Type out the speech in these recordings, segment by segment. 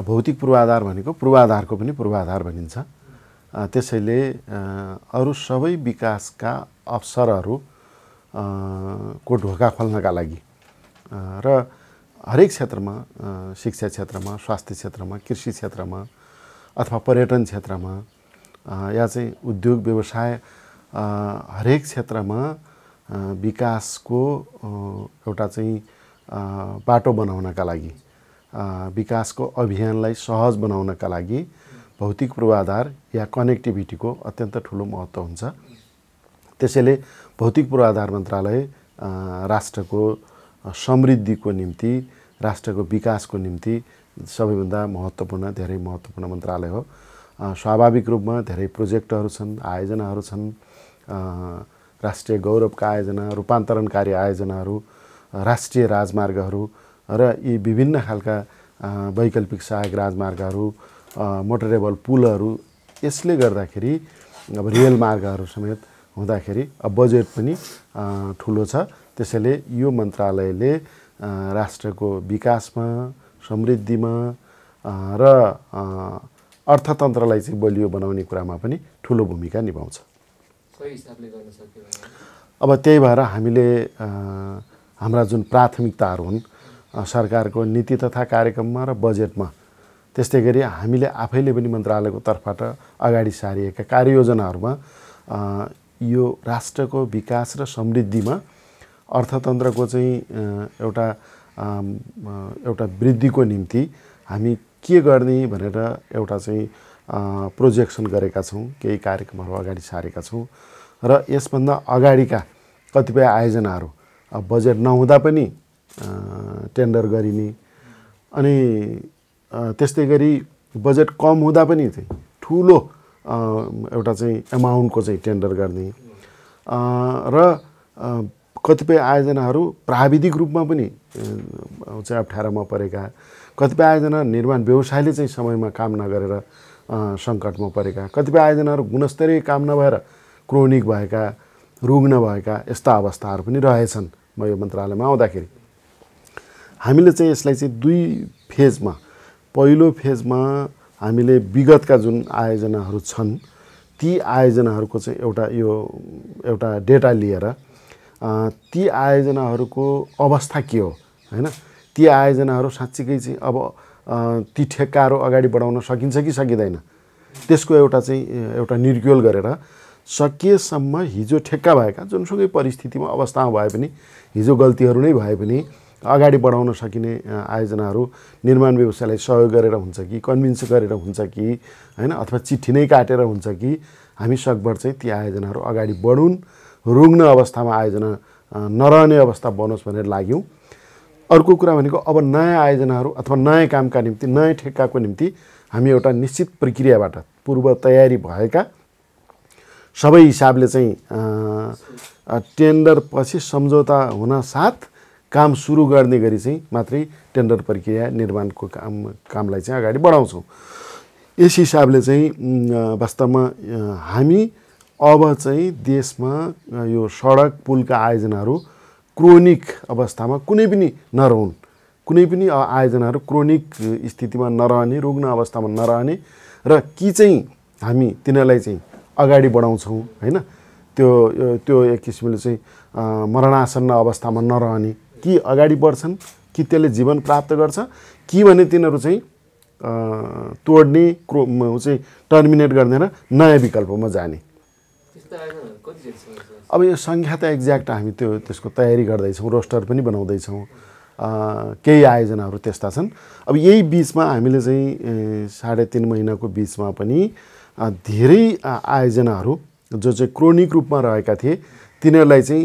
भौतिक पूर्वाधार भनेको पूर्वाधारको पनि पूर्वाधार भनिन्छ त्यसैले अरू सबै विकासका अवसरहरू को ढोका खोल्नका लागि र हरेक क्षेत्रमा शिक्षा क्षेत्रमा स्वास्थ्य क्षेत्रमा कृषि क्षेत्रमा अथवा पर्यटन क्षेत्रमा या चाहिँ उद्योग व्यवसाय हरेक क्षेत्रमा विकासको एउटा चाहिँ बाटो बनाउनका लागि विकासको अभियानलाई सहज बनाउनका लागि भौतिक पूर्वाधार या कनेक्टिभिटीको अत्यन्त ठुलो महत्त्व हुन्छ त्यसैले भौतिक पूर्वाधार मन्त्रालय राष्ट्रको समृद्धिको निम्ति राष्ट्रको विकासको निम्ति सबैभन्दा महत्त्वपूर्ण धेरै महत्त्वपूर्ण मन्त्रालय हो स्वाभाविक रूपमा धेरै प्रोजेक्टहरू छन् आयोजनाहरू छन् राष्ट्रिय गौरवका आयोजना रूपान्तरणकारी आयोजनाहरू राष्ट्रिय राजमार्गहरू र यी विभिन्न खालका वैकल्पिक सहायक राजमार्गहरू मोटरेबल पुलहरू यसले गर्दाखेरि अब रेल मार्गहरू समेत हुँदाखेरि अब बजेट पनि ठुलो छ त्यसैले यो मन्त्रालयले राष्ट्रको विकासमा समृद्धिमा र अर्थतन्त्रलाई चाहिँ बलियो बनाउने कुरामा पनि ठुलो भूमिका निभाउँछ अब त्यही भएर हामीले हाम्रा जुन प्राथमिकताहरू हुन् सरकारको नीति तथा कार्यक्रममा र बजेटमा त्यस्तै गरी हामीले आफैले पनि मन्त्रालयको तर्फबाट अगाडि सारिएका कार्ययोजनाहरूमा यो राष्ट्रको विकास र समृद्धिमा अर्थतन्त्रको चाहिँ एउटा एउटा वृद्धिको निम्ति हामी के गर्ने भनेर एउटा चाहिँ प्रोजेक्सन गरेका छौँ केही कार्यक्रमहरू अगाडि सारेका छौँ र यसभन्दा अगाडिका कतिपय आयोजनाहरू बजेट नहुँदा पनि टेन्डर गरिने अनि त्यस्तै गरी बजेट कम हुँदा पनि चाहिँ ठुलो एउटा चाहिँ एमाउन्टको चाहिँ टेन्डर गर्ने र कतिपय आयोजनाहरू प्राविधिक रूपमा पनि चाहिँ अप्ठ्यारोमा परेका कतिपय आयोजना निर्माण व्यवसायले चाहिँ समयमा काम नगरेर सङ्कटमा परेका कतिपय आयोजनाहरू गुणस्तरीय काम नभएर क्रोनिक भएका रुग्न भएका यस्ता अवस्थाहरू पनि रहेछन् म यो मन्त्रालयमा आउँदाखेरि हामीले चाहिँ यसलाई चाहिँ दुई फेजमा पहिलो फेजमा हामीले विगतका जुन आयोजनाहरू छन् ती आयोजनाहरूको चाहिँ एउटा यो एउटा डेटा लिएर ती आयोजनाहरूको अवस्था के हो होइन ती आयोजनाहरू साँच्चीकै चाहिँ अब ती ठेक्काहरू अगाडि बढाउन सकिन्छ कि सकिँदैन त्यसको एउटा चाहिँ एउटा निर्क्योल गरेर सकेसम्म हिजो ठेक्का भएका जुनसुकै परिस्थितिमा अवस्थामा भए पनि हिजो गल्तीहरू नै भए पनि अगाडि बढाउन सकिने आयोजनाहरू निर्माण व्यवसायलाई सहयोग गरेर हुन्छ कि कन्भिन्स गरेर हुन्छ कि होइन अथवा चिठी नै काटेर हुन्छ कि हामी सकभर चाहिँ ती आयोजनाहरू अगाडि बढुन् रुग्न अवस्थामा आयोजना नरहने अवस्था बनोस् भनेर लाग्यौँ अर्को कुरा भनेको अब नयाँ आयोजनाहरू अथवा नयाँ कामका निम्ति नयाँ ठेक्काको निम्ति हामी एउटा निश्चित प्रक्रियाबाट पूर्व तयारी भएका सबै हिसाबले चाहिँ टेन्डर पछि सम्झौता हुन साथ काम सुरु गर्ने गरी चाहिँ मात्रै टेन्डर प्रक्रिया निर्माणको काम कामलाई चाहिँ अगाडि बढाउँछौँ यस हिसाबले चाहिँ वास्तवमा हामी अब चाहिँ देशमा यो सडक पुलका आयोजनाहरू क्रोनिक अवस्थामा कुनै पनि नरहन् कुनै पनि आयोजनाहरू क्रोनिक स्थितिमा नरहने रुग्न अवस्थामा नरहने र कि चाहिँ हामी तिनीहरूलाई चाहिँ अगाडि बढाउँछौँ होइन त्यो त्यो एक किसिमले चाहिँ मरणासन्न अवस्थामा नरहने कि अगाडि बढ्छन् कि त्यसले जीवन प्राप्त गर्छ कि भने तिनीहरू चाहिँ तोड्ने क्रो चाहिँ टर्मिनेट र नयाँ विकल्पमा जाने अब यो सङ्ख्या त एक्ज्याक्ट हामी त्यो त्यसको तयारी गर्दैछौँ रोस्टर पनि बनाउँदैछौँ केही आयोजनाहरू त्यस्ता छन् अब यही बिचमा हामीले चाहिँ साढे तिन महिनाको बिचमा पनि धेरै आयोजनाहरू जो चाहिँ क्रोनिक रूपमा रहेका थिए तिनीहरूलाई चाहिँ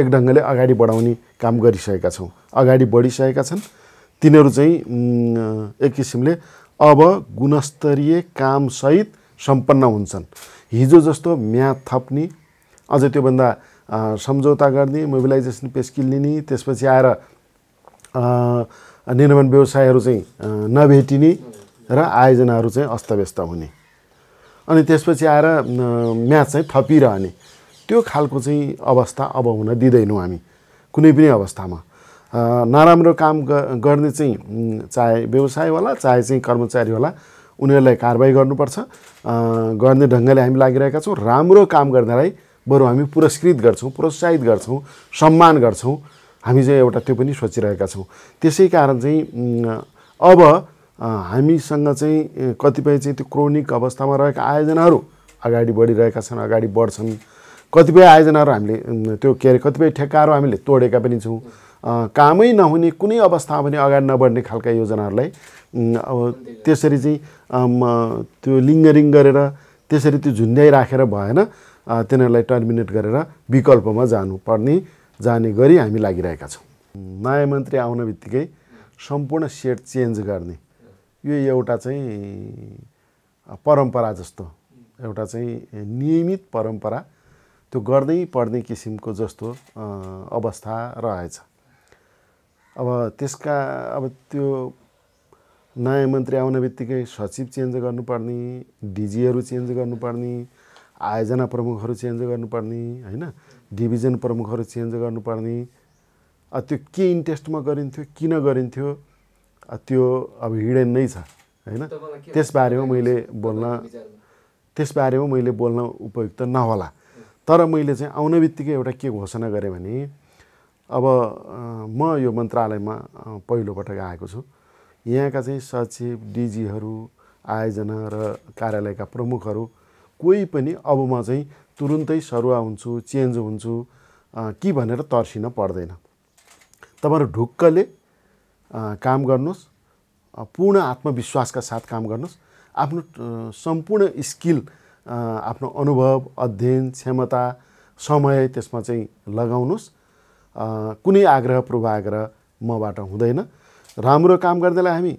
एक ढङ्गले अगाडि बढाउने काम गरिसकेका छौँ अगाडि बढिसकेका छन् तिनीहरू चाहिँ एक किसिमले अब गुणस्तरीय कामसहित सम्पन्न हुन्छन् हिजो जस्तो म्याथ थप्ने अझ त्योभन्दा सम्झौता गर्ने मोबिलाइजेसन पेस्किल लिने त्यसपछि आएर निर्माण व्यवसायहरू चाहिँ नभेटिने र आयोजनाहरू चाहिँ अस्तव्यस्त हुने अनि त्यसपछि आएर म्याथ चाहिँ थपिरहने त्यो खालको चाहिँ अवस्था अब हुन दिँदैनौँ हामी कुनै पनि अवस्थामा नराम्रो काम गर्ने चाहिँ चाहे व्यवसायवाला चाहे चाहिँ कर्मचारी होला उनीहरूलाई कारवाही गर्नुपर्छ गर्ने ढङ्गले हामी लागिरहेका छौँ राम्रो काम गर्नेलाई बरु हामी पुरस्कृत गर्छौँ प्रोत्साहित गर्छौँ सम्मान गर्छौँ हामी चाहिँ एउटा त्यो पनि सोचिरहेका छौँ त्यसै कारण चाहिँ अब हामीसँग चाहिँ कतिपय चाहिँ त्यो क्रोनिक अवस्थामा रहेका आयोजनाहरू अगाडि बढिरहेका छन् अगाडि बढ्छन् कतिपय आयोजनाहरू हामीले त्यो के अरे कतिपय ठेक्काहरू हामीले तोडेका पनि छौँ कामै नहुने कुनै अवस्थामा पनि अगाडि नबढ्ने खालका योजनाहरूलाई अब त्यसरी चाहिँ त्यो लिङ्गरिङ गरेर त्यसरी त्यो झुन्ड्याइराखेर राखेर भएन तिनीहरूलाई टर्मिनेट गरेर विकल्पमा जानुपर्ने जाने गरी हामी लागिरहेका छौँ नयाँ मन्त्री आउन बित्तिकै सम्पूर्ण सेट चेन्ज गर्ने यो एउटा चाहिँ परम्परा जस्तो एउटा चाहिँ नियमित परम्परा त्यो गर्दै पर्ने किसिमको जस्तो अवस्था रहेछ अब त्यसका अब त्यो नयाँ मन्त्री आउने बित्तिकै सचिव चेन्ज गर्नुपर्ने डिजीहरू चेन्ज गर्नुपर्ने आयोजना प्रमुखहरू चेन्ज गर्नुपर्ने होइन डिभिजन प्रमुखहरू चेन्ज गर्नुपर्ने त्यो के इन्ट्रेस्टमा गरिन्थ्यो किन गरिन्थ्यो त्यो अब हिडेन नै छ होइन त्यसबारेमा मैले बोल्न त्यसबारेमा मैले बोल्न उपयुक्त नहोला तर मैले चाहिँ आउने बित्तिकै एउटा के घोषणा गरेँ भने अब म यो मन्त्रालयमा पहिलोपटक आएको छु यहाँका चाहिँ सचिव डिजीहरू आयोजना र कार्यालयका प्रमुखहरू कोही पनि अब म चाहिँ तुरुन्तै सरुवा हुन्छु चेन्ज हुन्छु कि भनेर तर्सिन पर्दैन तपाईँहरू ढुक्कले काम गर्नुहोस् पूर्ण आत्मविश्वासका साथ काम गर्नुहोस् आफ्नो सम्पूर्ण स्किल आफ्नो अनुभव अध्ययन क्षमता समय त्यसमा चाहिँ लगाउनुहोस् कुनै आग्रह पूर्वाग्रह मबाट हुँदैन राम्रो काम गर्नेलाई हामी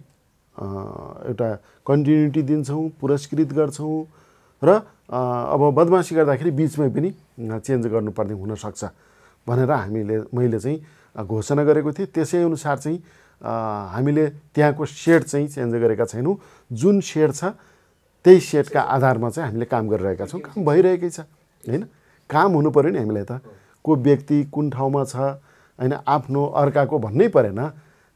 एउटा कन्टिन्युटी दिन्छौँ पुरस्कृत गर्छौँ र अब बदमासी गर्दाखेरि बिचमै पनि चेन्ज गर्नुपर्ने हुनसक्छ भनेर हामीले मैले चाहिँ घोषणा गरेको थिएँ त्यसै अनुसार चाहिँ हामीले त्यहाँको सेड चाहिँ चेन्ज गरेका छैनौँ जुन सेड छ त्यही सेटका आधारमा चाहिँ हामीले काम गरिरहेका छौँ काम भइरहेकै छ होइन काम हुनु पऱ्यो नि हामीलाई त को व्यक्ति कुन ठाउँमा छ होइन आफ्नो अर्काको भन्नै परेन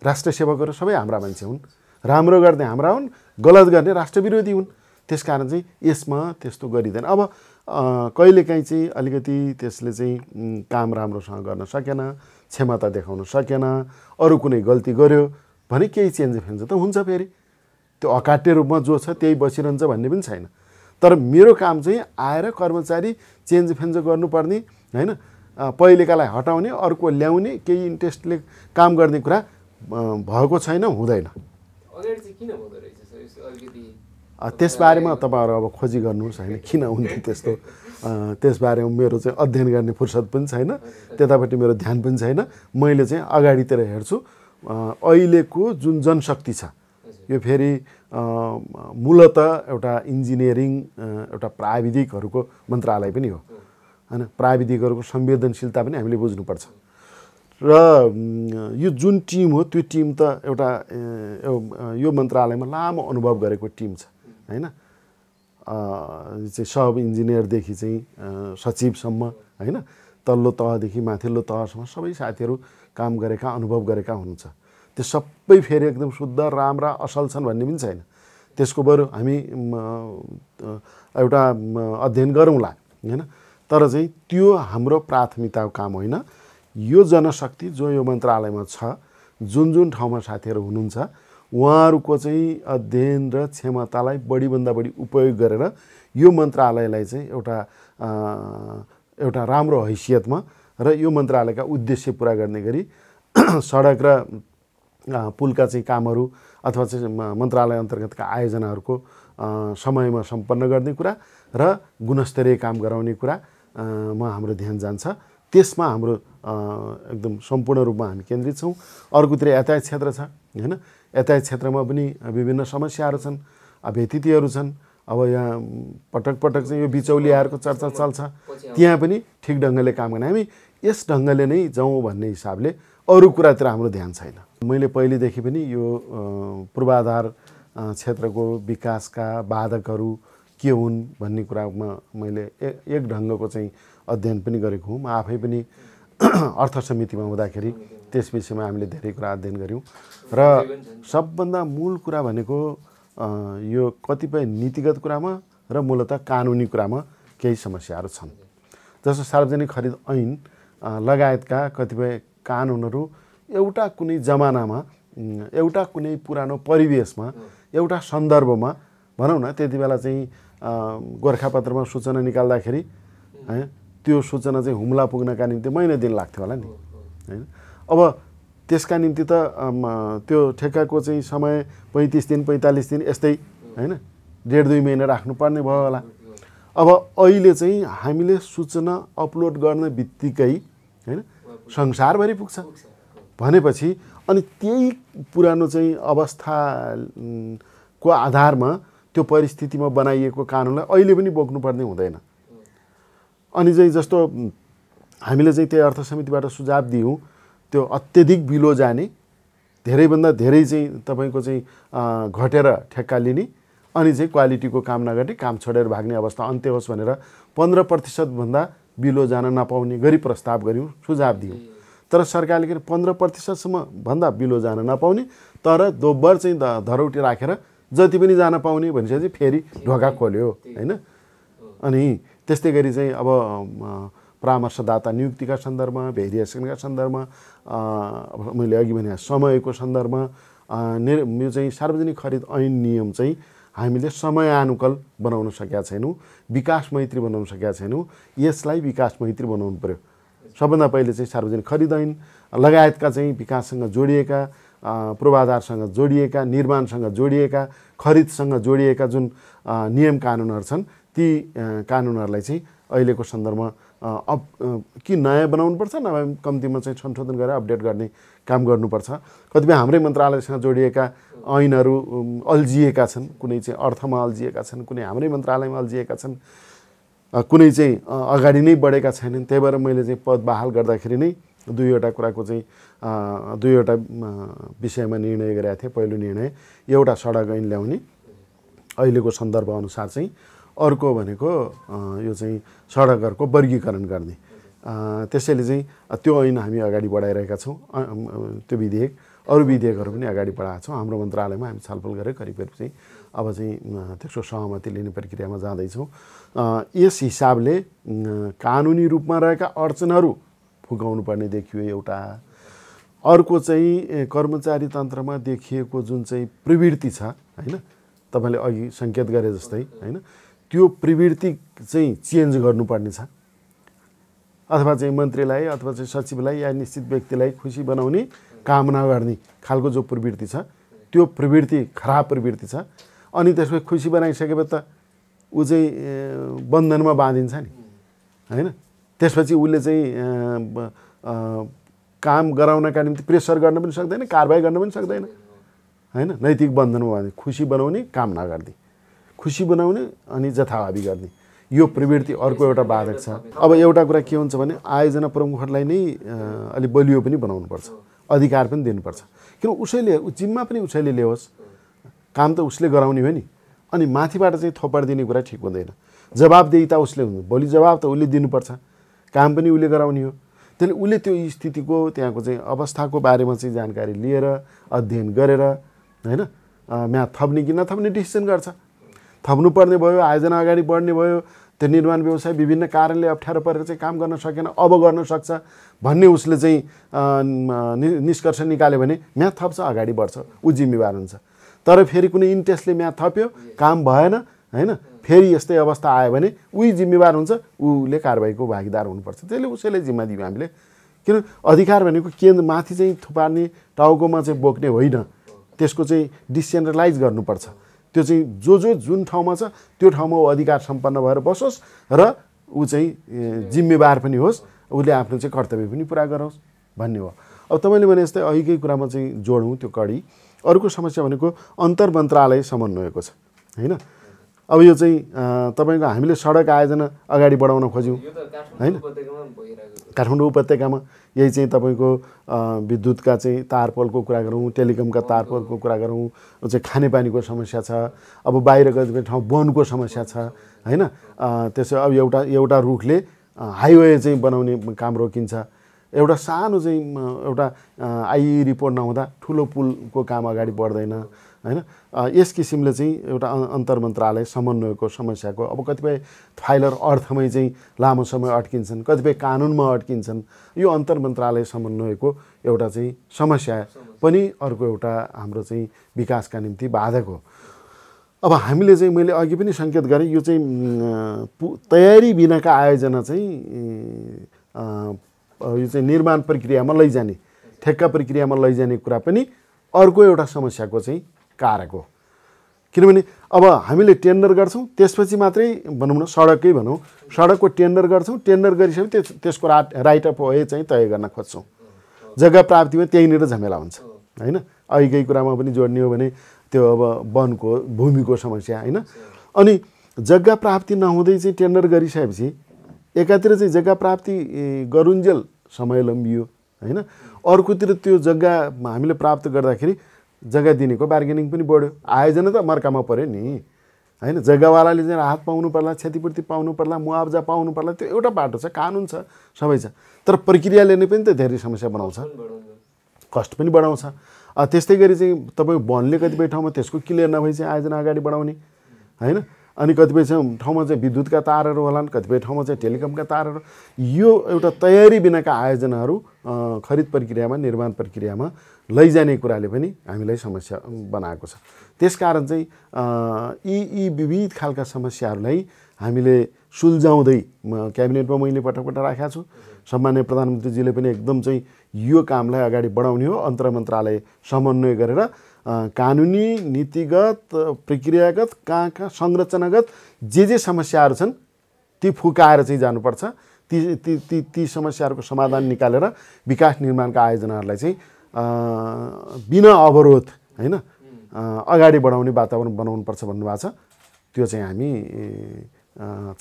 राष्ट्र सेवकहरू सबै हाम्रा मान्छे हुन् राम्रो गर्ने हाम्रा हुन् गलत गर्ने राष्ट्रविरोधी हुन् त्यस कारण चाहिँ यसमा त्यस्तो गरिँदैन अब कहिलेकाहीँ चाहिँ अलिकति त्यसले चाहिँ काम राम्रोसँग गर्न सकेन क्षमता देखाउन सकेन अरू कुनै गल्ती गर्यो भने केही चेन्ज फेन्ज त हुन्छ फेरि त्यो अकाट्य रूपमा जो छ त्यही बसिरहन्छ भन्ने पनि छैन तर मेरो काम चाहिँ आएर कर्मचारी चेन्ज फेन्ज गर्नुपर्ने होइन पहिलेकालाई हटाउने अर्को ल्याउने केही इन्ट्रेस्टले काम गर्ने कुरा भएको छैन हुँदैन त्यसबारेमा तपाईँहरू अब खोजी गर्नुहोस् होइन किन हुन्थ्यो त्यस्तो त्यसबारेमा मेरो चाहिँ अध्ययन गर्ने फुर्सद पनि छैन त्यतापट्टि मेरो ध्यान पनि छैन मैले चाहिँ अगाडितिर हेर्छु अहिलेको जुन जनशक्ति छ यो फेरि मूलत एउटा इन्जिनियरिङ एउटा प्राविधिकहरूको मन्त्रालय पनि हो होइन प्राविधिकहरूको संवेदनशीलता पनि हामीले बुझ्नुपर्छ र यो जुन टिम हो त्यो टिम त एउटा यो मन्त्रालयमा लामो अनुभव गरेको टिम छ होइन चाहिँ सब इन्जिनियरदेखि चाहिँ सचिवसम्म होइन तल्लो तहदेखि माथिल्लो तहसम्म सबै साथीहरू काम गरेका अनुभव गरेका हुनुहुन्छ त्यो सबै फेरि एकदम शुद्ध राम्रा असल छन् भन्ने पनि छैन त्यसको बरु हामी एउटा अध्ययन गरौँला होइन तर चाहिँ त्यो हाम्रो प्राथमिकताको काम होइन यो जनशक्ति जो यो मन्त्रालयमा छ जुन जुन ठाउँमा साथीहरू हुनुहुन्छ उहाँहरूको चाहिँ अध्ययन र क्षमतालाई बढीभन्दा बढी उपयोग गरेर यो मन्त्रालयलाई चाहिँ एउटा एउटा राम्रो हैसियतमा र यो मन्त्रालयका उद्देश्य पुरा गर्ने गरी सडक र पुलका चाहिँ कामहरू अथवा चाहिँ मन्त्रालय अन्तर्गतका आयोजनाहरूको समयमा सम्पन्न गर्ने कुरा र गुणस्तरीय काम गराउने कुरा कुरामा हाम्रो ध्यान जान्छ त्यसमा हाम्रो एकदम सम्पूर्ण रूपमा हामी केन्द्रित छौँ अर्कोतिर यातायात क्षेत्र छ होइन यातायात क्षेत्रमा पनि विभिन्न समस्याहरू छन् व्यतिथिहरू छन् अब यहाँ पटक पटक चाहिँ यो बिचौलियाहरूको चर्चा चल्छ त्यहाँ पनि ठिक ढङ्गले काम गर्ने हामी यस ढङ्गले नै जाउँ भन्ने हिसाबले अरू कुरातिर हाम्रो ध्यान छैन मैले पहिलेदेखि पनि यो पूर्वाधार क्षेत्रको विकासका बाधकहरू के हुन् भन्ने कुरामा मैले एक ढङ्गको चाहिँ अध्ययन पनि गरेको हुँ म आफै पनि अर्थ समितिमा हुँदाखेरि त्यस विषयमा हामीले धेरै कुरा अध्ययन गऱ्यौँ र सबभन्दा मूल कुरा भनेको यो कतिपय नीतिगत कुरामा र मूलत कानुनी कुरामा केही समस्याहरू छन् जस्तो सार्वजनिक खरिद ऐन लगायतका कतिपय कानुनहरू एउटा कुनै जमानामा एउटा कुनै पुरानो परिवेशमा एउटा सन्दर्भमा भनौँ न त्यति बेला चाहिँ गोर्खापत्रमा सूचना निकाल्दाखेरि होइन त्यो सूचना चाहिँ हुम्ला पुग्नका निम्ति महिना दिन लाग्थ्यो होला नि होइन अब त्यसका निम्ति त त्यो ठेक्काको चाहिँ समय पैँतिस दिन पैँतालिस दिन यस्तै होइन डेढ दुई महिना राख्नुपर्ने भयो होला अब अहिले चाहिँ हामीले सूचना अपलोड गर्ने बित्तिकै होइन संसारभरि पुग्छ भनेपछि अनि त्यही पुरानो चाहिँ अवस्थाको आधारमा त्यो परिस्थितिमा बनाइएको कानुनलाई अहिले पनि बोक्नुपर्ने हुँदैन अनि चाहिँ जस्तो हामीले चाहिँ त्यही अर्थ समितिबाट सुझाव दियौँ त्यो अत्यधिक बिलो जाने धेरैभन्दा धेरै चाहिँ तपाईँको चाहिँ घटेर ठेक्का लिने अनि चाहिँ क्वालिटीको काम नगर्ने काम छोडेर भाग्ने अवस्था अन्त्य होस् भनेर पन्ध्र प्रतिशतभन्दा बिलो जान नपाउने गरी प्रस्ताव गऱ्यौँ सुझाव दियौँ तर सरकारले के पन्ध्र प्रतिशतसम्म भन्दा बिलो जान नपाउने तर दोब्बर चाहिँ धरौटी राखेर जति पनि जान पाउने भनिसकेपछि फेरि ढोका खोल्यो होइन अनि त्यस्तै गरी चाहिँ अब परामर्शदाता नियुक्तिका सन्दर्भमा भेरिएसनका सन्दर्भमा मैले अघि भने समयको सन्दर्भमा यो चाहिँ सार्वजनिक खरिद ऐन नियम चाहिँ हामीले समयानुकूल बनाउन सकेका छैनौँ विकास मैत्री बनाउन सकेका छैनौँ यसलाई विकास मैत्री बनाउनु पऱ्यो सबभन्दा पहिले चाहिँ सार्वजनिक खरिद ऐन लगायतका चाहिँ विकाससँग जोडिएका पूर्वाधारसँग जोडिएका निर्माणसँग जोडिएका खरिदसँग जोडिएका जुन नियम कानुनहरू छन् ती कानुनहरूलाई चाहिँ अहिलेको सन्दर्भमा अप कि नयाँ बनाउनुपर्छ नभए कम्तीमा चाहिँ संशोधन गरेर अपडेट गर्ने काम गर्नुपर्छ कतिपय हाम्रै मन्त्रालयसँग जोडिएका ऐनहरू अल्झिएका छन् कुनै चाहिँ अर्थमा अल्झिएका छन् कुनै हाम्रै मन्त्रालयमा अल्झिएका छन् कुनै चाहिँ अगाडि नै बढेका छैनन् त्यही भएर मैले चाहिँ पद बहाल गर्दाखेरि नै दुईवटा कुराको चाहिँ दुईवटा विषयमा निर्णय गरेका थिएँ पहिलो निर्णय एउटा सडक ऐन ल्याउने अहिलेको सन्दर्भ अनुसार चाहिँ अर्को भनेको यो चाहिँ सडकहरूको वर्गीकरण गर्ने त्यसैले चाहिँ त्यो ऐन हामी अगाडि बढाइरहेका छौँ त्यो विधेयक अरू विधेयकहरू पनि अगाडि बढाएको छौँ हाम्रो मन्त्रालयमा हामी छलफल गरेर करिब करिब चाहिँ अब चाहिँ त्यसको सहमति लिने प्रक्रियामा जाँदैछौँ यस हिसाबले कानुनी रूपमा रहेका अडचनहरू फुकाउनु पर्ने देखियो एउटा अर्को चाहिँ कर्मचारी तन्त्रमा देखिएको जुन चाहिँ प्रवृत्ति छ होइन तपाईँले अघि सङ्केत गरे जस्तै होइन त्यो प्रवृत्ति चाहिँ चेन्ज गर्नुपर्ने छ अथवा चाहिँ मन्त्रीलाई अथवा चाहिँ सचिवलाई या निश्चित व्यक्तिलाई खुसी बनाउने कामना गर्ने खालको जो प्रवृत्ति छ त्यो प्रवृत्ति खराब प्रवृत्ति छ अनि त्यसको खुसी बनाइसकेपछि त ऊ चाहिँ बन्धनमा बाँधिन्छ नि होइन त्यसपछि उसले चाहिँ काम गराउनका निम्ति प्रेसर गर्न पनि सक्दैन कारवाही गर्न पनि सक्दैन होइन नैतिक बन्धनमा बाँधि खुसी बनाउने काम नगर्ने खुसी बनाउने अनि जथाभावी गर्ने यो प्रवृत्ति अर्को एउटा बाधक छ अब एउटा कुरा के हुन्छ भने आयोजना प्रमुखहरूलाई नै अलिक बलियो पनि बनाउनुपर्छ अधिकार पनि दिनुपर्छ किन उसैले जिम्मा पनि उसैले ल्याओस् काम त उसले गराउने हो नि अनि माथिबाट चाहिँ थोपड दिने कुरा ठिक हुँदैन त उसले हुनु भोलि जवाब त उसले दिनुपर्छ काम पनि उसले गराउने हो त्यसले उसले त्यो स्थितिको त्यहाँको चाहिँ अवस्थाको बारेमा चाहिँ जानकारी लिएर अध्ययन गरेर होइन म्याथ थप्ने कि नथप्ने डिसिसन गर्छ थप्नुपर्ने भयो आयोजना अगाडि बढ्ने भयो त्यो निर्माण व्यवसाय विभिन्न कारणले अप्ठ्यारो परेर चाहिँ काम गर्न सकेन अब गर्न सक्छ भन्ने उसले चाहिँ निष्कर्ष निकाल्यो भने म्याथ थप्छ अगाडि बढ्छ ऊ जिम्मेवार हुन्छ तर फेरि कुनै इन्ट्रेस्टले म्याथ थप्यो काम भएन होइन फेरि यस्तै अवस्था आयो भने उही जिम्मेवार हुन्छ उसले कारवाहीको भागीदार हुनुपर्छ त्यसले उसैले जिम्मा दियौँ हामीले किन अधिकार भनेको केन्द्र माथि चाहिँ थुपार्ने टाउकोमा चाहिँ बोक्ने होइन त्यसको चाहिँ डिसेन्ट्रलाइज गर्नुपर्छ त्यो चाहिँ जो जो जुन ठाउँमा छ त्यो ठाउँमा ऊ अधिकार सम्पन्न भएर बसोस् र ऊ चाहिँ जिम्मेवार पनि होस् उसले आफ्नो चाहिँ कर्तव्य पनि पुरा गरोस् भन्ने हो अब तपाईँले भने जस्तै अघिकै कुरामा चाहिँ जोडौँ त्यो कडी अर्को समस्या भनेको अन्तर मन्त्रालय समन्वयको छ होइन अब यो चाहिँ तपाईँको हामीले सडक आयोजना अगाडि बढाउन खोज्यौँ होइन काठमाडौँ उपत्यकामा यही चाहिँ तपाईँको विद्युतका चाहिँ तारपोलको कुरा गरौँ टेलिकमका तारपोलको कुरा गरौँ चाहिँ खानेपानीको समस्या छ अब बाहिर गएको ठाउँ वनको समस्या छ होइन त्यसो अब एउटा एउटा रुखले हाइवे चाहिँ बनाउने काम रोकिन्छ एउटा सानो चाहिँ एउटा आई रिपोर्ट नहुँदा ठुलो पुलको काम अगाडि बढ्दैन होइन यस किसिमले चाहिँ एउटा अन्तर मन्त्रालय समन्वयको समस्याको अब कतिपय फाइलर अर्थमै चाहिँ लामो समय अड्किन्छन् कतिपय कानुनमा अड्किन्छन् यो अन्तर मन्त्रालय समन्वयको एउटा चाहिँ समस्या पनि अर्को एउटा हाम्रो चाहिँ विकासका निम्ति बाधक हो अब हामीले चाहिँ मैले अघि पनि सङ्केत गरेँ यो चाहिँ तयारी बिनाका आयोजना चाहिँ यो चाहिँ निर्माण प्रक्रियामा लैजाने ठेक्का प्रक्रियामा लैजाने कुरा पनि अर्को एउटा समस्याको चाहिँ कारक हो किनभने अब हामीले टेन्डर गर्छौँ त्यसपछि मात्रै भनौँ न सडकै भनौँ सडकको टेन्डर गर्छौँ टेन्डर गरिसकेपछि त्यस त्यसको राट राइट अफ वे चाहिँ तय गर्न खोज्छौँ जग्गा प्राप्तिमा त्यहीँनिर झमेला हुन्छ होइन अहिलेकै कुरामा पनि जोड्ने हो भने त्यो अब वनको भूमिको समस्या होइन अनि जग्गा प्राप्ति नहुँदै चाहिँ टेन्डर गरिसकेपछि एकातिर चाहिँ जग्गा प्राप्ति गरुन्जेल समय लम्बियो होइन अर्कोतिर त्यो जग्गा हामीले प्राप्त गर्दाखेरि जग्गा दिनेको बार्गेनिङ पनि बढ्यो आयोजना त मर्कामा पऱ्यो नि होइन जग्गावालाले चाहिँ राहत पाउनु पर्ला क्षतिपूर्ति पाउनु पर्ला मुआब्जा पाउनु पर्ला त्यो एउटा बाटो छ कानुन छ सबै छ तर प्रक्रियाले नै पनि त धेरै समस्या बनाउँछ कस्ट पनि बढाउँछ त्यस्तै गरी चाहिँ तपाईँ भन्ने कतिपय ठाउँमा त्यसको क्लियर नभए चाहिँ आयोजना अगाडि बढाउने होइन अनि कतिपय चाहिँ ठाउँमा चाहिँ विद्युतका तारहरू होलान् कतिपय ठाउँमा चाहिँ टेलिकमका तारहरू यो एउटा तयारी बिनाका आयोजनाहरू खरिद प्रक्रियामा निर्माण प्रक्रियामा लैजाने कुराले पनि हामीलाई समस्या बनाएको छ त्यसकारण चाहिँ यी यी विविध खालका समस्याहरूलाई हामीले सुल्झाउँदै क्याबिनेटमा मैले पटक पटक राखेको छु सम्मान्य प्रधानमन्त्रीजीले पनि एकदम चाहिँ यो कामलाई अगाडि बढाउने हो अन्तर मन्त्रालय समन्वय गरेर कानुनी नीतिगत प्रक्रियागत कहाँ कहाँ संरचनागत जे जे समस्याहरू छन् ती फुकाएर चाहिँ जानुपर्छ ती ती ती ती समस्याहरूको समाधान निकालेर विकास निर्माणका आयोजनाहरूलाई चाहिँ बिना अवरोध होइन अगाडि बढाउने वातावरण पर्छ भन्नुभएको छ त्यो चाहिँ हामी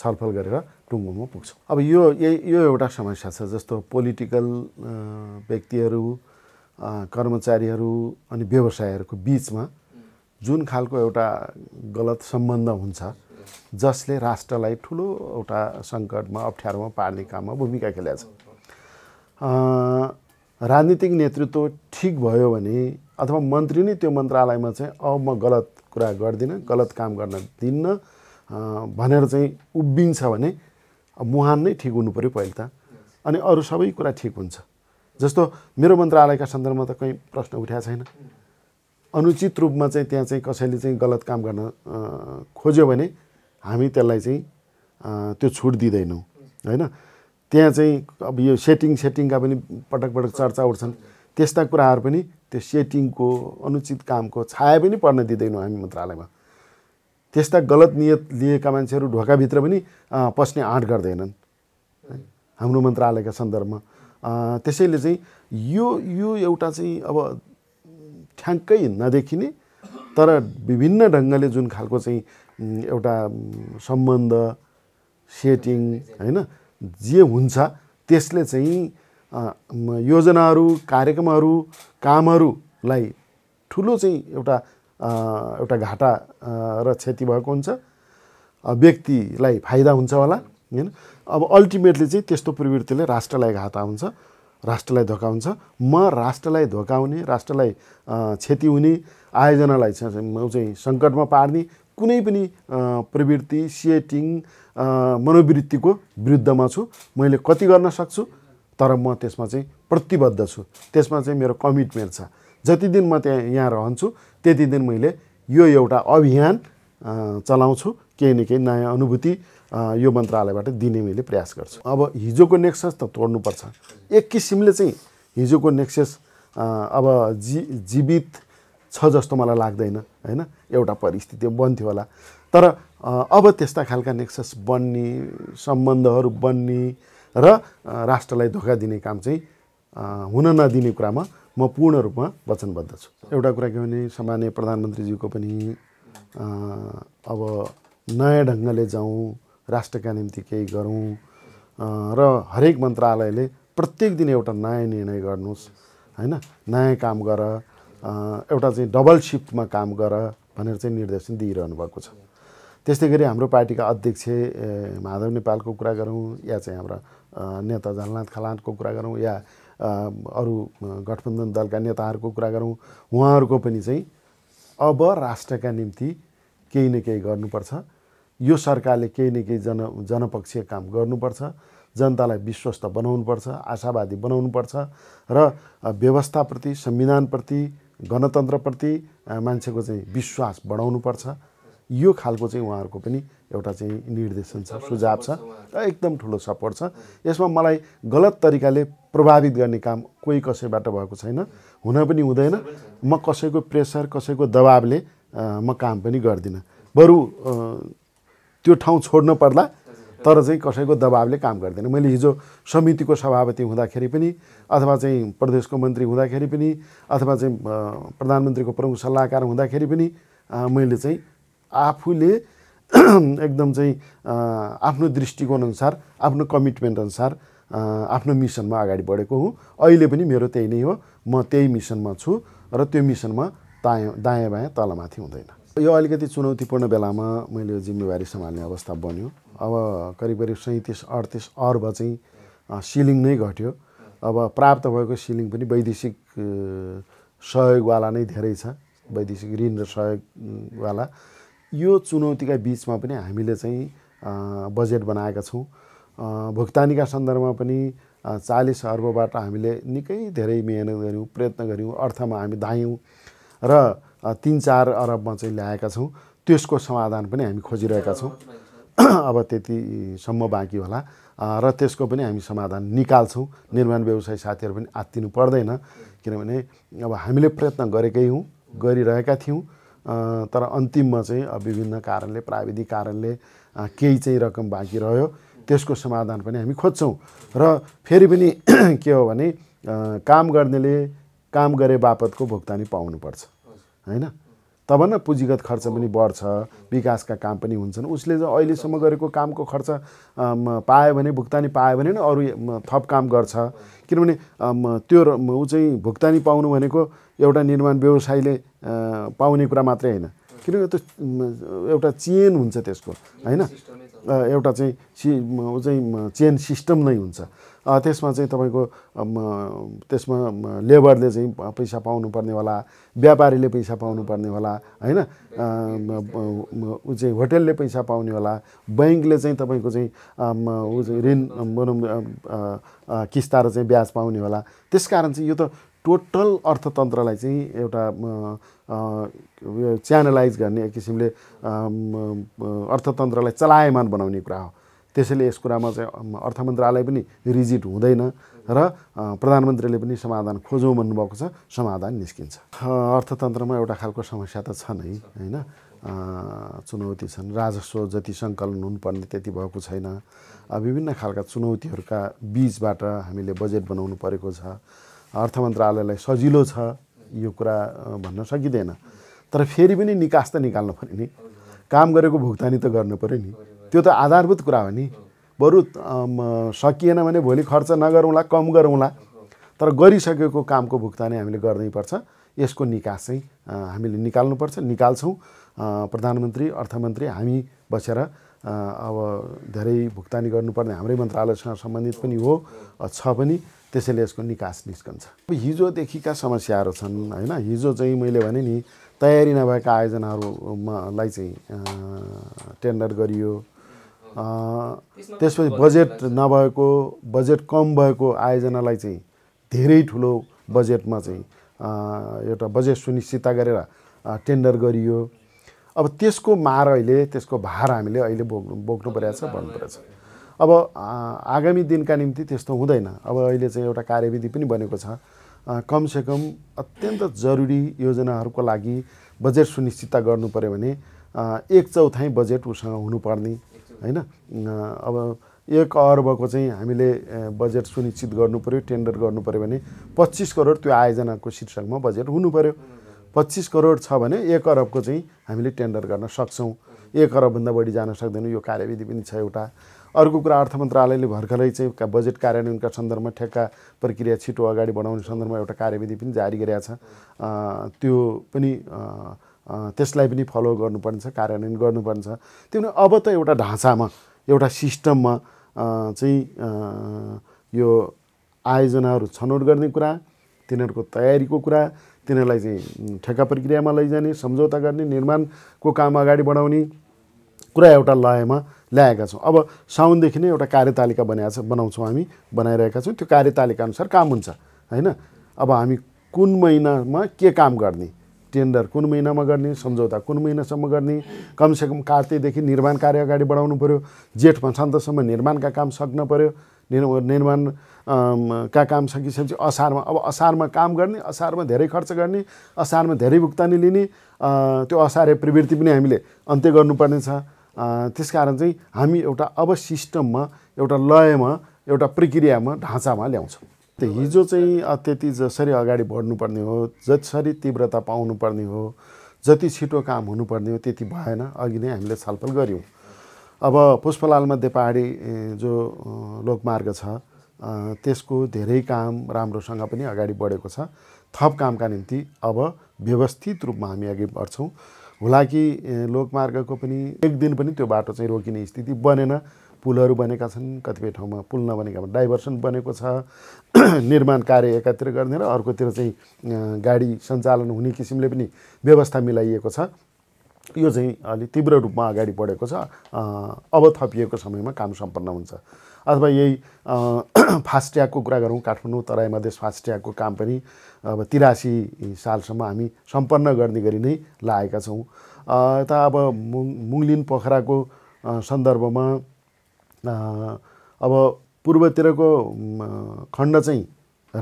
छलफल गरेर टुङ्गोमा पुग्छौँ अब यो यो एउटा समस्या छ जस्तो पोलिटिकल व्यक्तिहरू कर्मचारीहरू अनि व्यवसायहरूको बिचमा जुन खालको एउटा गलत सम्बन्ध हुन्छ जसले राष्ट्रलाई ठुलो एउटा सङ्कटमा अप्ठ्यारोमा पार्ने काममा भूमिका खेलेको छ राजनीतिक नेतृत्व ठिक भयो भने अथवा मन्त्री नै त्यो मन्त्रालयमा चाहिँ अब म गलत कुरा गर्दिनँ गलत काम गर्न दिन्न भनेर चाहिँ उभिन्छ भने मुहान नै ठिक हुनु पऱ्यो पहिले त अनि अरू सबै कुरा ठिक हुन्छ जस्तो मेरो मन्त्रालयका सन्दर्भमा त कहीँ प्रश्न उठाएको छैन अनुचित रूपमा चाहिँ त्यहाँ चाहिँ कसैले चाहिँ गलत काम गर्न खोज्यो भने हामी त्यसलाई चाहिँ त्यो छुट दिँदैनौँ होइन त्यहाँ चाहिँ अब यो सेटिङ सेटिङका पनि पटक पटक चर्चा उठ्छन् त्यस्ता कुराहरू पनि त्यो सेटिङको अनुचित कामको छाया पनि पर्न दिँदैनौँ हामी मन्त्रालयमा त्यस्ता गलत नियत लिएका मान्छेहरू ढोकाभित्र पनि पस्ने आँट गर्दैनन् हाम्रो मन्त्रालयका सन्दर्भमा त्यसैले चाहिँ यो यो एउटा चाहिँ अब ठ्याङ्कै नदेखिने तर विभिन्न ढङ्गले जुन खालको चाहिँ एउटा सम्बन्ध सेटिङ होइन जे हुन्छ त्यसले चाहिँ योजनाहरू कार्यक्रमहरू कामहरूलाई ठुलो चाहिँ एउटा एउटा घाटा र क्षति भएको हुन्छ व्यक्तिलाई फाइदा हुन्छ होला होइन अब अल्टिमेटली चाहिँ त्यस्तो प्रवृत्तिले राष्ट्रलाई घाटा हुन्छ राष्ट्रलाई धोकाउँछ म राष्ट्रलाई धोकाउने राष्ट्रलाई क्षति हुने आयोजनालाई चाहिँ सङ्कटमा पार्ने कुनै पनि प्रवृत्ति सिएटिङ मनोवृत्तिको विरुद्धमा छु मैले कति गर्न सक्छु तर म त्यसमा चाहिँ प्रतिबद्ध छु त्यसमा चाहिँ मेरो कमिटमेन्ट छ जति दिन म त्यहाँ यहाँ रहन्छु त्यति दिन मैले यो एउटा अभियान चलाउँछु केही न केही नयाँ अनुभूति यो मन्त्रालयबाट दिने मैले प्रयास गर्छु अब हिजोको नेक्सस त तोड्नुपर्छ एक किसिमले चाहिँ हिजोको नेक्सेस अब जी जीवित छ जस्तो मलाई लाग्दैन होइन एउटा परिस्थिति बन्थ्यो होला तर अब त्यस्ता खालका नेक्सस बन्ने सम्बन्धहरू बन्ने र राष्ट्रलाई धोका दिने काम चाहिँ हुन नदिने कुरामा म पूर्ण रूपमा वचनबद्ध छु एउटा कुरा के भने सामान्य प्रधानमन्त्रीज्यूको पनि अब नयाँ ढङ्गले जाउँ राष्ट्रका निम्ति केही गरौँ र हरेक मन्त्रालयले प्रत्येक दिन एउटा नयाँ निर्णय गर्नुहोस् होइन नयाँ काम गर एउटा चाहिँ डबल सिफ्टमा काम गर भनेर चाहिँ निर्देशन दिइरहनु भएको छ त्यस्तै गरी हाम्रो पार्टीका अध्यक्ष माधव नेपालको कुरा गरौँ या चाहिँ हाम्रो नेता झलनाथ खलानको कुरा गरौँ या अरू गठबन्धन दलका नेताहरूको कुरा गरौँ उहाँहरूको पनि चाहिँ अब राष्ट्रका निम्ति केही न केही गर्नुपर्छ यो सरकारले केही न केही जन जनपक्षीय काम गर्नुपर्छ जनतालाई विश्वस्त बनाउनुपर्छ आशावादी बनाउनुपर्छ र व्यवस्थाप्रति संविधानप्रति गणतन्त्रप्रति मान्छेको चाहिँ विश्वास बढाउनुपर्छ यो खालको चाहिँ उहाँहरूको पनि एउटा चाहिँ निर्देशन छ सुझाव छ र एकदम ठुलो सपोर्ट छ यसमा मलाई गलत तरिकाले प्रभावित गर्ने काम कोही कसैबाट भएको छैन हुन पनि हुँदैन म कसैको प्रेसर कसैको दबावले म काम पनि गर्दिनँ बरु त्यो ठाउँ छोड्न पर्ला तर चाहिँ कसैको दबावले काम गर्दैन मैले हिजो समितिको सभापति हुँदाखेरि पनि अथवा चाहिँ प्रदेशको मन्त्री हुँदाखेरि पनि अथवा चाहिँ प्रधानमन्त्रीको प्रमुख सल्लाहकार हुँदाखेरि पनि मैले चाहिँ आफूले एकदम चाहिँ आफ्नो दृष्टिकोण अनुसार आफ्नो कमिटमेन्ट अनुसार आफ्नो मिसनमा अगाडि बढेको हुँ अहिले पनि मेरो त्यही नै हो म त्यही मिसनमा छु र त्यो मिसनमा दायाँ दायाँ बायाँ तलमाथि हुँदैन यो अलिकति चुनौतीपूर्ण बेलामा मैले यो जिम्मेवारी सम्हाल्ने अवस्था बन्यो अब करिब करिब सैँतिस अडतिस अर्ब चाहिँ सिलिङ नै घट्यो अब प्राप्त भएको सिलिङ पनि वैदेशिक सहयोगवाला नै धेरै छ वैदेशिक ऋण र सहयोगवाला यो चुनौतीका बिचमा पनि हामीले चाहिँ बजेट बनाएका छौँ भुक्तानीका सन्दर्भमा पनि चालिस अर्बबाट हामीले निकै धेरै मिहिनेत गऱ्यौँ प्रयत्न गऱ्यौँ अर्थमा हामी धायौँ र तिन चार अरबमा चाहिँ ल्याएका छौँ त्यसको समाधान पनि हामी खोजिरहेका छौँ अब त्यतिसम्म बाँकी होला र त्यसको पनि हामी समाधान निकाल्छौँ निर्माण व्यवसाय साथीहरू पनि आत्तिनु पर्दैन किनभने अब हामीले प्रयत्न गरेकै हौँ गरिरहेका थियौँ तर अन्तिममा चाहिँ अब विभिन्न कारणले प्राविधिक कारणले केही चाहिँ रकम बाँकी रह्यो त्यसको समाधान पनि हामी खोज्छौँ र फेरि पनि के हो भने काम गर्नेले काम गरे बापतको भुक्तानी पाउनुपर्छ होइन तब न पुँजीगत खर्च पनि बढ्छ विकासका काम पनि हुन्छन् उसले अहिलेसम्म गरेको कामको खर्च पायो भने भुक्तानी पायो भने अरू थप काम गर्छ किनभने त्यो ऊ चाहिँ भुक्तानी पाउनु भनेको एउटा निर्माण व्यवसायले पाउने कुरा मात्रै होइन किनभने त्यो एउटा चेन हुन्छ त्यसको होइन एउटा चाहिँ सि चाहिँ चेन सिस्टम नै हुन्छ त्यसमा चाहिँ तपाईँको त्यसमा लेबरले चाहिँ पैसा पाउनुपर्ने होला व्यापारीले पैसा पाउनुपर्ने होला होइन ऊ चाहिँ होटेलले पैसा पाउने होला ब्याङ्कले चाहिँ तपाईँको चाहिँ ऊ चाहिँ ऋण बनाउनु किस्ता र चाहिँ ब्याज पाउने होला त्यस कारण चाहिँ यो त टोटल अर्थतन्त्रलाई चाहिँ एउटा च्यानलाइज गर्ने एक किसिमले अर्थतन्त्रलाई चलायमान बनाउने कुरा हो त्यसैले यस कुरामा चाहिँ अर्थ मन्त्रालय पनि रिजिट हुँदैन र प्रधानमन्त्रीले पनि समाधान खोजौँ भन्नुभएको छ समाधान निस्किन्छ अर्थतन्त्रमा एउटा खालको समस्या त छ नै होइन चुनौती छन् राजस्व जति सङ्कलन हुनुपर्ने त्यति भएको छैन विभिन्न खालका चुनौतीहरूका बिचबाट हामीले बजेट बनाउनु परेको छ अर्थ मन्त्रालयलाई सजिलो छ यो कुरा भन्न सकिँदैन तर फेरि पनि निकास त निकाल्नु पऱ्यो नि काम गरेको भुक्तानी त गर्नु पऱ्यो नि त्यो त आधारभूत कुरा हो नि बरु सकिएन भने भोलि खर्च नगरौँला कम गरौँला तर गरिसकेको कामको भुक्तानी हामीले गर्नैपर्छ यसको निकास चाहिँ हामीले निकाल्नुपर्छ निकाल्छौँ प्रधानमन्त्री अर्थमन्त्री हामी बसेर अब धेरै भुक्तानी गर्नुपर्ने हाम्रै मन्त्रालयसँग सम्बन्धित पनि हो छ पनि त्यसैले यसको निकास निस्कन्छ अब हिजोदेखिका समस्याहरू छन् होइन हिजो चाहिँ मैले भने नि तयारी नभएका आयोजनाहरूमालाई चाहिँ टेन्डर गरियो त्यसपछि बजेट नभएको बजेट कम भएको आयोजनालाई चाहिँ धेरै ठुलो बजेटमा चाहिँ एउटा बजेट सुनिश्चितता गरेर टेन्डर गरियो अब त्यसको मार अहिले त्यसको भार हामीले अहिले बोक्नु बोक्नु परेको छ भन्नु परेको छ अब आगामी दिनका निम्ति त्यस्तो हुँदैन अब अहिले चाहिँ एउटा कार्यविधि पनि बनेको छ कमसेकम अत्यन्त जरुरी योजनाहरूको लागि बजेट सुनिश्चितता गर्नु पऱ्यो भने एक चौथाइ बजेट उसँग हुनुपर्ने होइन अब एक अर्बको चाहिँ हामीले बजेट सुनिश्चित पऱ्यो टेन्डर गर्नु पऱ्यो भने पच्चिस करोड त्यो आयोजनाको शीर्षकमा बजेट हुनु पऱ्यो पच्चिस करोड छ भने एक अरबको चाहिँ हामीले टेन्डर गर्न सक्छौँ एक अरबभन्दा बढी जान सक्दैनौँ यो कार्यविधि पनि छ एउटा अर्को कुरा अर्थ मन्त्रालयले भर्खरै चाहिँ बजेट कार्यान्वयनका सन्दर्भमा ठेक्का प्रक्रिया छिटो अगाडि बढाउने सन्दर्भमा एउटा कार्यविधि पनि जारी गरेका छ त्यो पनि त्यसलाई पनि फलो गर्नुपर्ने कार्यान्वयन गर्नुपर्छ त्यो पनि अब त एउटा ढाँचामा एउटा सिस्टममा चाहिँ यो आयोजनाहरू छनौट गर्ने कुरा तिनीहरूको तयारीको कुरा तिनीहरूलाई चाहिँ ठेक्का प्रक्रियामा लैजाने सम्झौता गर्ने निर्माणको काम अगाडि बढाउने कुरा एउटा लयमा ल्याएका छौँ अब साउनदेखि नै एउटा कार्यतालिका बनाएको छ बनाउँछौँ हामी बनाइरहेका छौँ त्यो कार्यतालिका अनुसार काम हुन्छ होइन अब हामी कुन महिनामा के काम गर्ने टेन्डर कुन महिनामा गर्ने सम्झौता कुन महिनासम्म गर्ने कमसेकम कार्तिकदेखि निर्माण कार्य अगाडि बढाउनु पऱ्यो जेठ भन्सान्तसम्म निर्माणका काम सक्न पऱ्यो निर्माण का काम सकिसकेपछि असारमा अब असारमा काम गर्ने असारमा धेरै खर्च गर्ने असारमा धेरै भुक्तानी लिने त्यो असारे प्रवृत्ति पनि हामीले अन्त्य गर्नुपर्नेछ त्यस कारण चाहिँ हामी एउटा अब सिस्टममा एउटा लयमा एउटा प्रक्रियामा ढाँचामा ल्याउँछौँ त्यो हिजो चाहिँ त्यति जसरी अगाडि बढ्नुपर्ने हो जसरी तीव्रता पाउनुपर्ने हो जति छिटो काम हुनुपर्ने हो त्यति भएन अघि नै हामीले छलफल गऱ्यौँ अब पुष्पलाल मध्य पहाडी जो लोकमार्ग छ त्यसको धेरै काम राम्रोसँग पनि अगाडि बढेको छ थप कामका निम्ति अब व्यवस्थित रूपमा हामी अघि बढ्छौँ होला कि लोकमार्गको पनि एक दिन पनि त्यो बाटो चाहिँ रोकिने स्थिति बनेन पुलहरू बनेका छन् कतिपय ठाउँमा पुल नबनेका डाइभर्सन बनेको छ निर्माण कार्य एकातिर र अर्कोतिर चाहिँ गाडी सञ्चालन हुने किसिमले पनि व्यवस्था मिलाइएको छ यो चाहिँ अलि तीव्र रूपमा अगाडि बढेको छ अब थपिएको समयमा काम सम्पन्न हुन्छ अथवा यही फास्ट्यागको कुरा गरौँ काठमाडौँ तराई मधेस फास्ट्यागको काम पनि अब तिरासी सालसम्म हामी सम्पन्न गर्ने गरी नै लागेका छौँ यता अब मुङ मुङलिन पोखराको सन्दर्भमा अब पूर्वतिरको खण्ड चाहिँ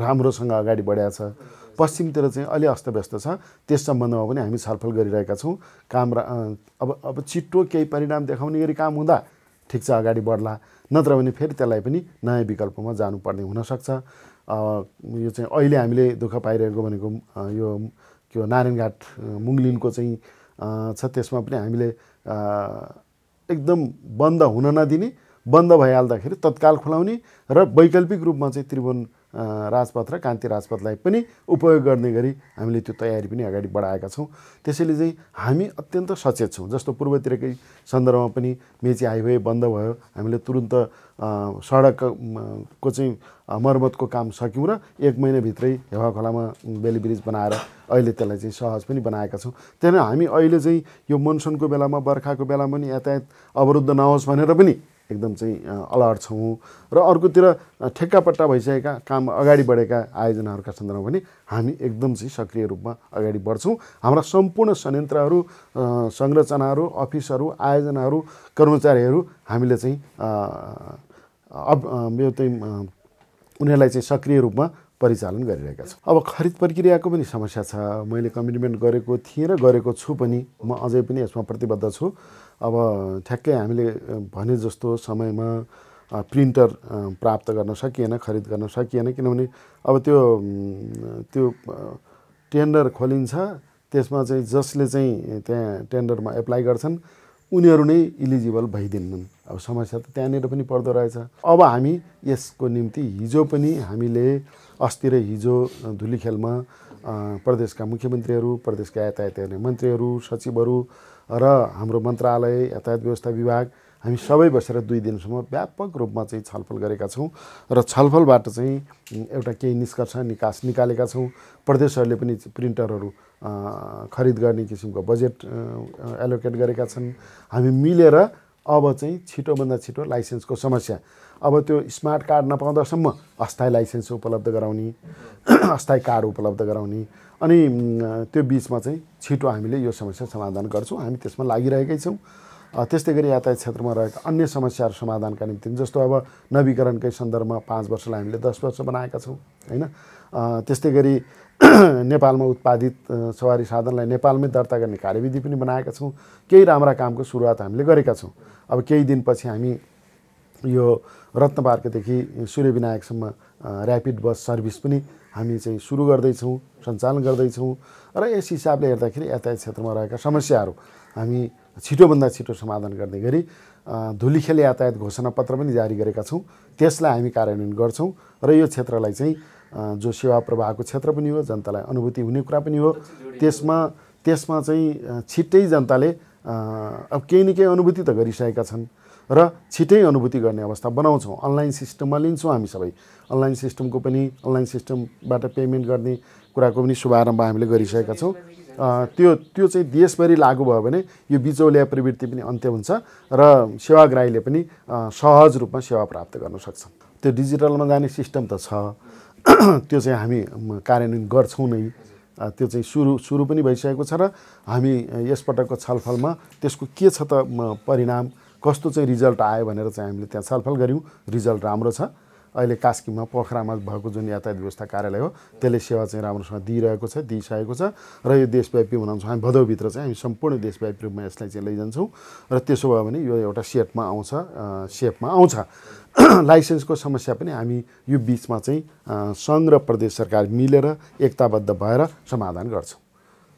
राम्रोसँग अगाडि बढाएको छ पश्चिमतिर चाहिँ अलि अस्तव्यस्त छ त्यस सम्बन्धमा पनि हामी छलफल गरिरहेका छौँ काम रा अब अब छिटो केही परिणाम देखाउने गरी काम हुँदा ठिक छ अगाडि बढ्ला नत्र भने फेरि त्यसलाई पनि नयाँ विकल्पमा जानुपर्ने हुनसक्छ यो चाहिँ अहिले हामीले दुःख पाइरहेको भनेको यो के हो नारायणघाट मुङ्लिनको चाहिँ छ त्यसमा पनि हामीले एकदम बन्द हुन नदिने बन्द भइहाल्दाखेरि तत्काल खुलाउने र वैकल्पिक रूपमा चाहिँ त्रिभुवन राजपथ र कान्ति राजपथलाई पनि उपयोग गर्ने गरी हामीले त्यो तयारी पनि अगाडि बढाएका छौँ त्यसैले चाहिँ हामी अत्यन्त सचेत छौँ जस्तो पूर्वतिरकै सन्दर्भमा पनि मेची हाइवे बन्द भयो हामीले तुरुन्त सडकको चाहिँ मर्मतको काम सक्यौँ र एक महिनाभित्रै हेवा खोलामा बेली ब्रिज बनाएर अहिले त्यसलाई चाहिँ सहज पनि बनाएका छौँ त्यहाँदेखि हामी अहिले चाहिँ यो मनसुनको बेलामा बर्खाको बेलामा पनि यातायात अवरुद्ध नहोस् भनेर पनि एकदम चाहिँ अलर्ट छौँ र अर्कोतिर ठेक्कापट्टा भइसकेका काम अगाडि बढेका आयोजनाहरूका सन्दर्भमा पनि हामी एकदम चाहिँ सक्रिय रूपमा अगाडि बढ्छौँ हाम्रा सम्पूर्ण संयन्त्रहरू संरचनाहरू अफिसहरू आयोजनाहरू कर्मचारीहरू हामीले चाहिँ अब यो चाहिँ उनीहरूलाई चाहिँ सक्रिय रूपमा परिचालन गरिरहेका छौँ अब खरिद प्रक्रियाको पनि समस्या छ मैले कमिटमेन्ट गरेको थिएँ र गरेको छु पनि म अझै पनि यसमा प्रतिबद्ध छु अब ठ्याक्कै हामीले भने जस्तो समयमा प्रिन्टर प्राप्त गर्न सकिएन खरिद गर्न सकिएन किनभने अब त्यो त्यो टेन्डर खोलिन्छ त्यसमा चाहिँ जसले चाहिँ त्यहाँ टेन्डरमा एप्लाई गर्छन् उनीहरू नै इलिजिबल भइदिन्नन् अब समस्या त त्यहाँनिर पनि पर्दो रहेछ अब हामी यसको निम्ति हिजो पनि हामीले अस्ति र हिजो धुलीखेलमा प्रदेशका मुख्यमन्त्रीहरू प्रदेशका यातायात हेर्ने मन्त्रीहरू सचिवहरू र हाम्रो मन्त्रालय यातायात व्यवस्था विभाग हामी सबै बसेर दुई दिनसम्म व्यापक रूपमा चाहिँ छलफल गरेका छौँ र छलफलबाट चाहिँ एउटा केही निष्कर्ष निकास निकालेका छौँ प्रदेशहरूले पनि प्रिन्टरहरू खरिद गर्ने किसिमको बजेट एलोकेट गरेका छन् हामी मिलेर अब चाहिँ छिटोभन्दा छिटो लाइसेन्सको समस्या अब त्यो स्मार्ट कार्ड नपाउँदासम्म अस्थायी लाइसेन्स उपलब्ध गराउने अस्थायी कार्ड उपलब्ध गराउने अनि त्यो बिचमा चाहिँ छिटो हामीले यो समस्या समाधान गर्छौँ हामी त्यसमा लागिरहेकै छौँ त्यस्तै गरी यातायात क्षेत्रमा रहेका अन्य समस्याहरू समाधानका निम्ति जस्तो अब नवीकरणकै सन्दर्भमा पाँच वर्षलाई हामीले दस वर्ष बनाएका छौँ होइन त्यस्तै गरी नेपालमा उत्पादित सवारी साधनलाई नेपालमै दर्ता गर्ने कार्यविधि पनि बनाएका छौँ केही राम्रा कामको सुरुवात हामीले गरेका छौँ अब केही दिनपछि हामी यो रत्न पार्कदेखि सूर्यविनायकसम्म ऱ्यापिड बस सर्भिस पनि हामी चाहिँ सुरु गर्दैछौँ सञ्चालन गर्दैछौँ र यस हिसाबले हेर्दाखेरि यातायात क्षेत्रमा रहेका समस्याहरू हामी छिटोभन्दा छिटो समाधान गर्ने गरी धुलिखेल यातायात घोषणापत्र पनि जारी गरेका छौँ त्यसलाई हामी कार्यान्वयन गर्छौँ र यो क्षेत्रलाई चाहिँ जो सेवा प्रवाहको क्षेत्र पनि हो जनतालाई अनुभूति हुने कुरा पनि हो त्यसमा त्यसमा चाहिँ छिट्टै जनताले अब केही न केही अनुभूति त गरिसकेका छन् र छिट्टै अनुभूति गर्ने अवस्था बनाउँछौँ अनलाइन सिस्टममा लिन्छौँ हामी सबै अनलाइन सिस्टमको पनि अनलाइन सिस्टमबाट पेमेन्ट गर्ने कुराको पनि शुभारम्भ हामीले गरिसकेका छौँ त्यो त्यो चाहिँ देशभरि लागू भयो भने यो बिचौलिया प्रवृत्ति पनि अन्त्य हुन्छ र सेवाग्राहीले पनि सहज रूपमा सेवा प्राप्त गर्न सक्छ त्यो डिजिटलमा जाने सिस्टम त छ त्यो चाहिँ हामी कार्यान्वयन गर्छौँ नै त्यो चाहिँ सुरु सुरु पनि भइसकेको छ र हामी यसपटकको छलफलमा त्यसको के छ त परिणाम कस्तो चाहिँ रिजल्ट आयो भनेर चाहिँ हामीले त्यहाँ छलफल गऱ्यौँ रिजल्ट राम्रो छ अहिले कास्कीमा पोखरामा भएको जुन यातायात व्यवस्था कार्यालय हो त्यसले सेवा चाहिँ राम्रोसँग दिइरहेको छ दिइसकेको छ र यो देशव्यापी बनाउँछौँ हामी भदौभित्र चाहिँ हामी सम्पूर्ण देशव्यापी रूपमा यसलाई चाहिँ लैजान्छौँ र त्यसो भयो भने यो एउटा सेटमा आउँछ सेपमा आउँछ लाइसेन्सको समस्या पनि हामी यो बिचमा चाहिँ सङ्घ र प्रदेश सरकार मिलेर एकताबद्ध भएर समाधान गर्छौँ